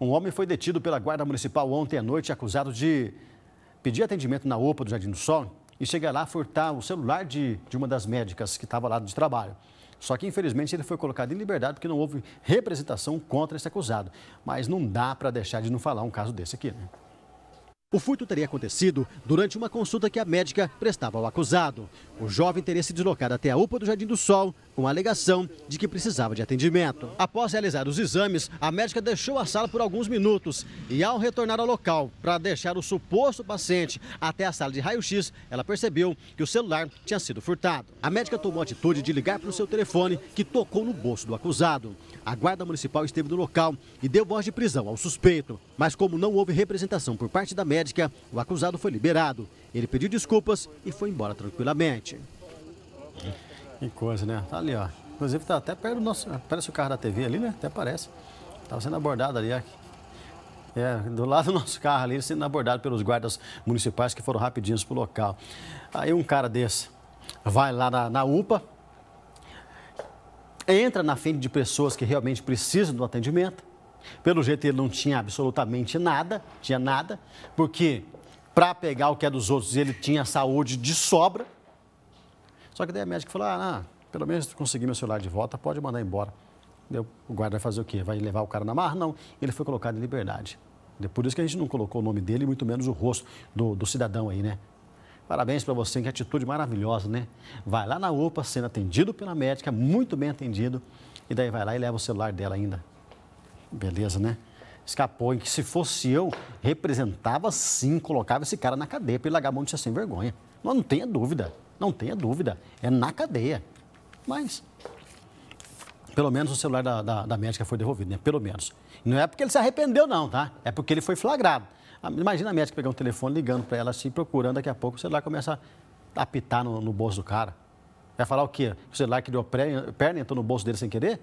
Um homem foi detido pela Guarda Municipal ontem à noite, acusado de pedir atendimento na OPA do Jardim do Sol e chegar lá furtar o celular de, de uma das médicas que estava lá de trabalho. Só que, infelizmente, ele foi colocado em liberdade porque não houve representação contra esse acusado. Mas não dá para deixar de não falar um caso desse aqui, né? O furto teria acontecido durante uma consulta que a médica prestava ao acusado. O jovem teria se deslocado até a UPA do Jardim do Sol com a alegação de que precisava de atendimento. Após realizar os exames, a médica deixou a sala por alguns minutos e, ao retornar ao local para deixar o suposto paciente até a sala de raio-x, ela percebeu que o celular tinha sido furtado. A médica tomou a atitude de ligar para o seu telefone, que tocou no bolso do acusado. A guarda municipal esteve no local e deu voz de prisão ao suspeito. Mas como não houve representação por parte da médica, o acusado foi liberado. Ele pediu desculpas e foi embora tranquilamente. Que coisa, né? Tá ali, ó. Inclusive tá até perto do nosso. Parece o carro da TV ali, né? Até parece. Estava sendo abordado ali, ó. É, do lado do nosso carro ali, sendo abordado pelos guardas municipais que foram rapidinhos pro local. Aí um cara desse vai lá na, na UPA, entra na frente de pessoas que realmente precisam do atendimento. Pelo jeito ele não tinha absolutamente nada, tinha nada, porque para pegar o que é dos outros ele tinha saúde de sobra. Só que daí a médica falou: ah, não, pelo menos consegui meu celular de volta, pode mandar embora. Deu, o guarda vai fazer o quê? Vai levar o cara na marra? Não. Ele foi colocado em liberdade. Por isso que a gente não colocou o nome dele, muito menos o rosto do, do cidadão aí, né? Parabéns para você, que atitude maravilhosa, né? Vai lá na UPA, sendo atendido pela médica, muito bem atendido, e daí vai lá e leva o celular dela ainda. Beleza, né? Escapou, em que se fosse eu, representava sim, colocava esse cara na cadeia para ele largar a mão de ser sem assim, vergonha. Não, não tenha dúvida. Não tenha dúvida, é na cadeia. Mas, pelo menos o celular da, da, da médica foi devolvido, né? Pelo menos. Não é porque ele se arrependeu, não, tá? É porque ele foi flagrado. Ah, imagina a médica pegar um telefone ligando para ela, assim, procurando, daqui a pouco o celular começa a apitar no, no bolso do cara. Vai falar o quê? O celular que deu perna entrou no bolso dele sem querer?